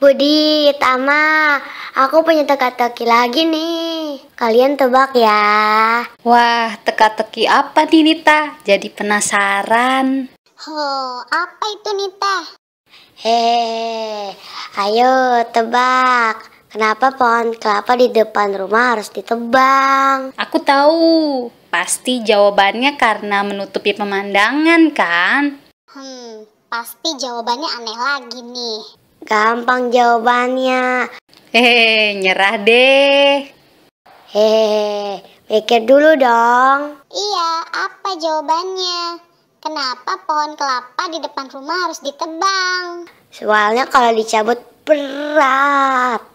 Budi, Tama, aku punya teka-teki lagi nih. Kalian tebak ya. Wah, teka-teki apa nih Nita? Jadi penasaran. Ho, apa itu Nita? Hehehe, ayo tebak. Kenapa pohon kelapa di depan rumah harus ditebang? Aku tahu. Pasti jawabannya karena menutupi pemandangan kan? Hmm, pasti jawabannya aneh lagi nih. Gampang jawabannya. Hehehe, nyerah deh. Hehehe, pikir dulu dong. Iya, apa jawabannya? Kenapa pohon kelapa di depan rumah harus ditebang? Soalnya kalau dicabut berat.